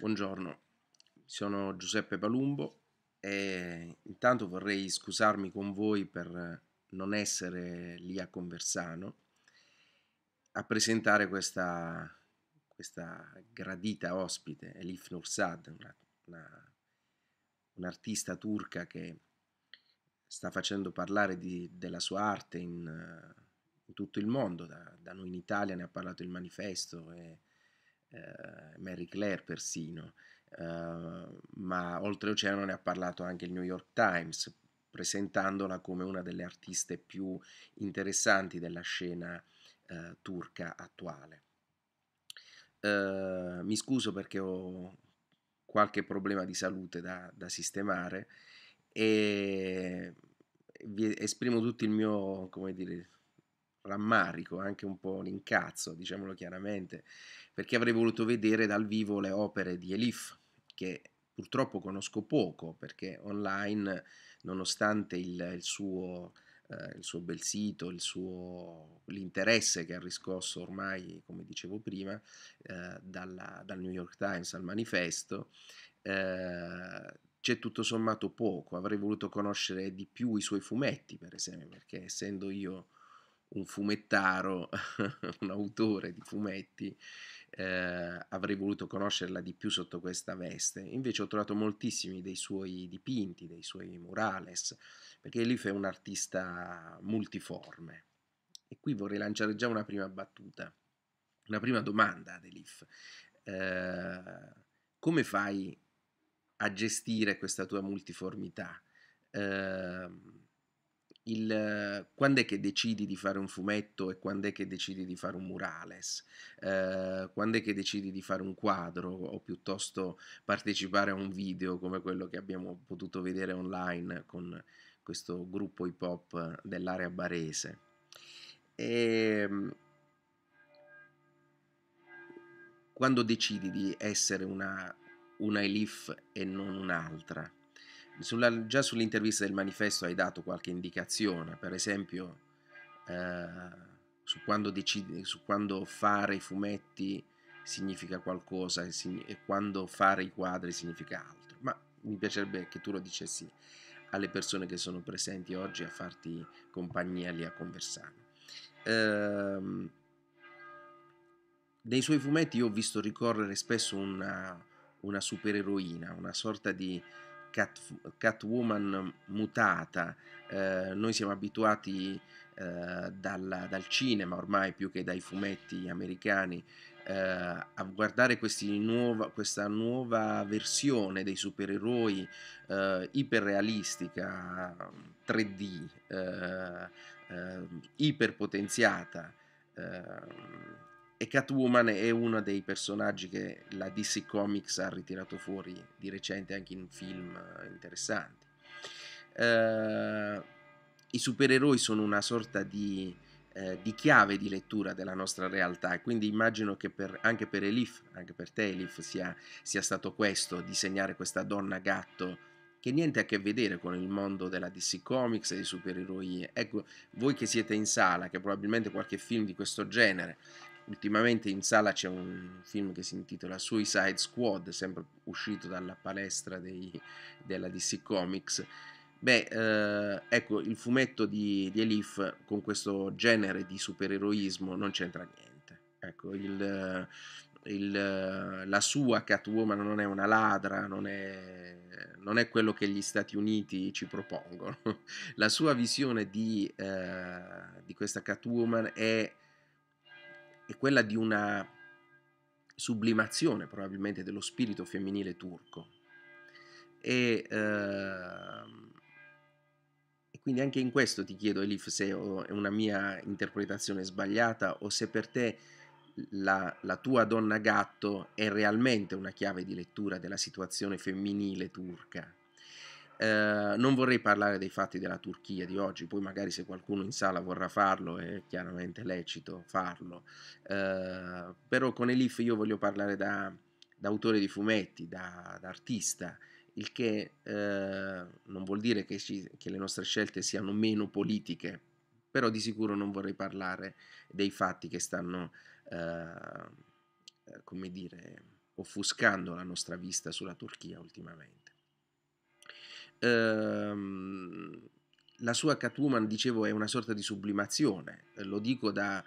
Buongiorno, sono Giuseppe Palumbo e intanto vorrei scusarmi con voi per non essere lì a Conversano a presentare questa, questa gradita ospite, Elif Nursad, una, una, un'artista turca che sta facendo parlare di, della sua arte in, in, tutto il mondo, da, da, noi in Italia ne ha parlato il manifesto e eh, Mary Claire persino, eh, ma oltreoceano ne ha parlato anche il New York Times, presentandola come una delle artiste più interessanti della scena eh, turca attuale. Uh, mi scuso perché ho qualche problema di salute da, da, sistemare e vi esprimo tutto il mio, come dire, rammarico, anche un po' un incazzo, diciamolo chiaramente, perché avrei voluto vedere dal vivo le opere di Elif, che purtroppo conosco poco, perché online, nonostante il, il suo eh, il suo bel sito, suo, l'interesse che ha riscosso ormai, come dicevo prima, eh, dalla, dal New York Times al manifesto, eh, c'è tutto sommato poco. Avrei voluto conoscere di più i suoi fumetti, per esempio, perché essendo io un fumettaro, un autore di fumetti, eh, avrei voluto conoscerla di più sotto questa veste. Invece ho trovato moltissimi dei suoi dipinti, dei suoi murales, perché Elif è un artista multiforme. E qui vorrei lanciare già una prima battuta, una prima domanda ad Elif. Eh, come fai a gestire questa tua multiformità? Eh, il, quando è che decidi di fare un fumetto e quando è che decidi di fare un murales, eh, quando è che decidi di fare un quadro o piuttosto partecipare a un video come quello che abbiamo potuto vedere online con questo gruppo hip hop dell'area barese. E, ehm, quando decidi di essere una, una Elif e non un'altra sulla, già sull'intervista del manifesto hai dato qualche indicazione, per esempio eh, su, quando decidi, su quando fare i fumetti significa qualcosa e, e quando fare i quadri significa altro, ma mi piacerebbe che tu lo dicessi alle persone che sono presenti oggi a farti compagnia lì a conversare. Ehm, nei suoi fumetti io ho visto ricorrere spesso una, una supereroina, una sorta di Cat, Catwoman mutata, eh, noi siamo abituati eh, dal, dal, cinema ormai più che dai fumetti americani eh, a guardare nuova, questa nuova versione dei supereroi eh, iperrealistica 3D, eh, eh, iperpotenziata ehm, e Catwoman è uno dei personaggi che la DC Comics ha ritirato fuori di recente anche in film eh, interessanti. Eh, I supereroi sono una sorta di, eh, di, chiave di lettura della nostra realtà e quindi immagino che per, anche per Elif, anche per te Elif, sia, sia stato questo, disegnare questa donna gatto che niente a che vedere con il mondo della DC Comics e dei supereroi. Ecco, voi che siete in sala, che probabilmente qualche film di questo genere Ultimamente in sala c'è un film che si intitola Suicide Squad, sempre uscito dalla palestra dei, della DC Comics. Beh, eh, ecco, il fumetto di, di Elif con questo genere di supereroismo non c'entra niente. Ecco, il, il, la sua Catwoman non è una ladra, non è, non è, quello che gli Stati Uniti ci propongono. La sua visione di, eh, di questa Catwoman è è quella di una sublimazione probabilmente dello spirito femminile turco. E, eh, e quindi anche in questo ti chiedo, Elif, se è una mia interpretazione sbagliata o se per te la, la tua donna gatto è realmente una chiave di lettura della situazione femminile turca. Ehm, non vorrei parlare dei fatti della Turchia di oggi, poi magari se qualcuno in sala vorrà farlo è chiaramente lecito farlo, eh, però con Elif io voglio parlare da, da autore di fumetti, da, da artista, il che eh, non vuol dire che, ci, che le nostre scelte siano meno politiche, però di sicuro non vorrei parlare dei fatti che stanno, eh, come dire, offuscando la nostra vista sulla Turchia ultimamente ehm, la sua Catwoman, dicevo, è una sorta di sublimazione, lo dico da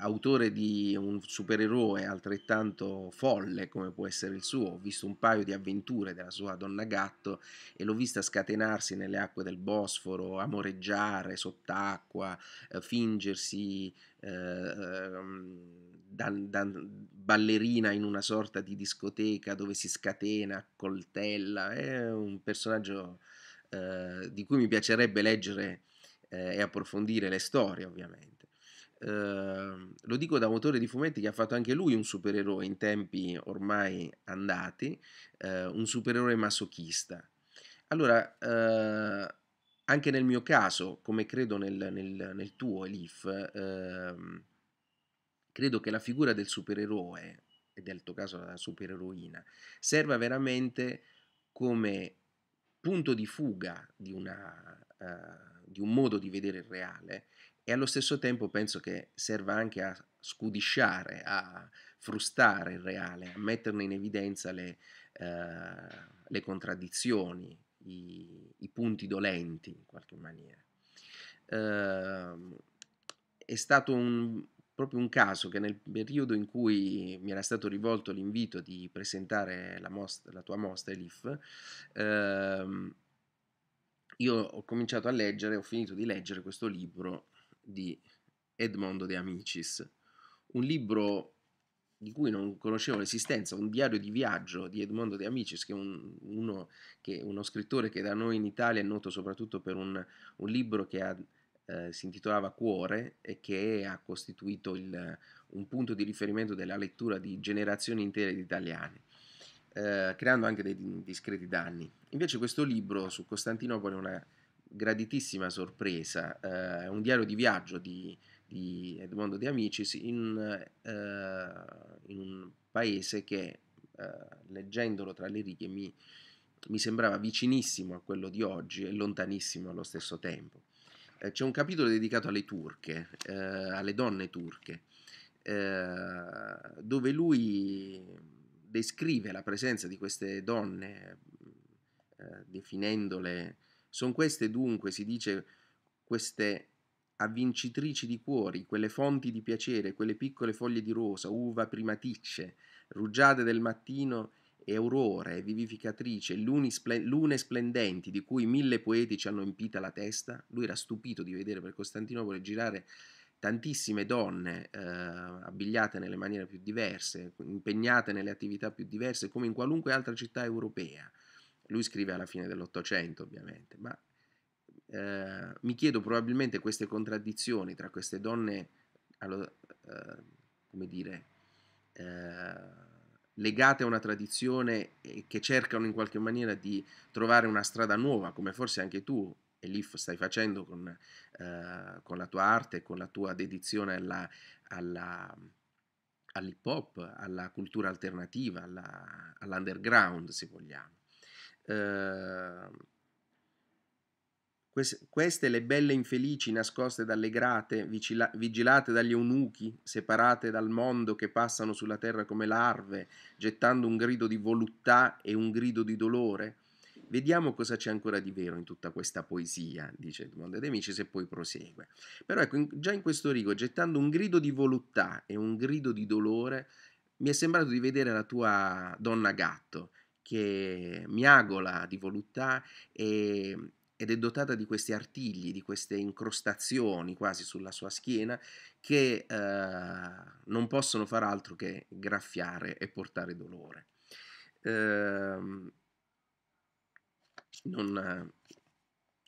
autore di un supereroe altrettanto folle come può essere il suo, ho visto un paio di avventure della sua donna gatto e l'ho vista scatenarsi nelle acque del Bosforo, amoreggiare sott'acqua, eh, fingersi eh, ehm, dan, dan, ballerina in una sorta di discoteca dove si scatena, coltella, è un personaggio eh, di cui mi piacerebbe leggere eh, e approfondire le storie ovviamente. Ehm, lo dico da autore di fumetti che ha fatto anche lui un supereroe in tempi ormai andati, uh, un supereroe masochista. Allora, uh, anche nel mio caso, come credo nel, nel, nel tuo Elif, ehm, credo che la figura del supereroe, e del tuo caso la supereroina, serva veramente come punto di fuga di, una, eh, di un modo di vedere il reale e allo stesso tempo penso che serva anche a scudisciare, a frustare il reale, a metterne in evidenza le, eh, le contraddizioni, i, i, punti dolenti in qualche maniera. Eh, è stato un, proprio un caso che nel periodo in cui mi era stato rivolto l'invito di presentare la, most- la tua mostra Elif, ehm, io ho cominciato a leggere, ho finito di leggere questo libro di Edmondo De Amicis, un libro di cui non conoscevo l'esistenza, un diario di viaggio di Edmondo De Amicis, che è un, uno, che, uno, scrittore che da noi in Italia è noto soprattutto per un, un libro che ha, eh, si intitolava Cuore e che ha costituito il, un punto di riferimento della lettura di generazioni intere di italiani. Eh, creando anche dei discreti danni. Invece questo libro su Costantinopoli è una graditissima sorpresa, eh, un diario di viaggio di, di Edmondo De Amicis in, eh, in un paese che eh, leggendolo tra le righe mi, mi, sembrava vicinissimo a quello di oggi e lontanissimo allo stesso tempo. Eh, c'è un capitolo dedicato alle turche, eh, alle donne turche, eh, dove lui descrive la presenza di queste donne definendole sono queste dunque, si dice, queste avvincitrici di cuori, quelle fonti di piacere, quelle piccole foglie di rosa, uva primaticce, rugiade del mattino e aurora e vivificatrice, lune, splen- lune splendenti di cui mille poeti ci hanno impita la testa. Lui era stupito di vedere per Costantinopoli girare tantissime donne eh, abbigliate nelle maniere più diverse, impegnate nelle attività più diverse, come in qualunque altra città europea. Lui scrive alla fine dell'Ottocento, ovviamente, ma eh, mi chiedo probabilmente queste contraddizioni tra queste donne, allo, eh, come dire, eh, legate a una tradizione e che cercano in qualche maniera di trovare una strada nuova, come forse anche tu, Elif, stai facendo con, eh, con la tua arte, con la tua dedizione alla, alla all'hip hop, alla cultura alternativa, alla, all'underground se vogliamo. Ehm, queste le belle infelici nascoste dalle grate, vigilate dagli eunuchi, separate dal mondo che passano sulla terra come larve, gettando un grido di voluttà e un grido di dolore. Vediamo cosa c'è ancora di vero in tutta questa poesia, dice Edmondo De Amici, se poi prosegue. Però ecco, già in questo rigo, gettando un grido di voluttà e un grido di dolore, mi è sembrato di vedere la tua donna gatto, che miagola di voluttà e, ehm, ed è dotata di questi artigli, di queste incrostazioni quasi sulla sua schiena che eh, non possono far altro che graffiare e portare dolore. Eh, non,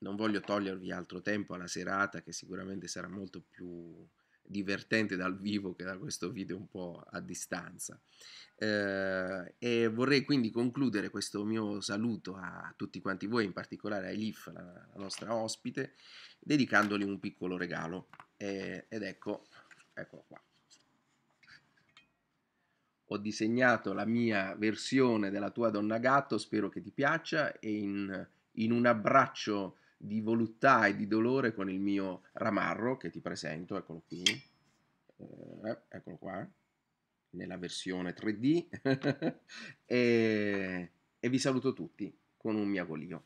non voglio togliervi altro tempo alla serata che sicuramente sarà molto più divertente dal vivo che da questo video un po' a distanza. Eh, e vorrei quindi concludere questo mio saluto a tutti quanti voi, in particolare a Elif, la, la nostra ospite, dedicandogli un piccolo regalo. Eh, ed ecco, eccolo qua. Ho disegnato la mia versione della tua donna gatto, spero che ti piaccia, e in, in un abbraccio di voluttà e di dolore con il mio ramarro che ti presento, eccolo qui, eh, eccolo qua, nella versione 3D e, e vi saluto tutti con un miagolio.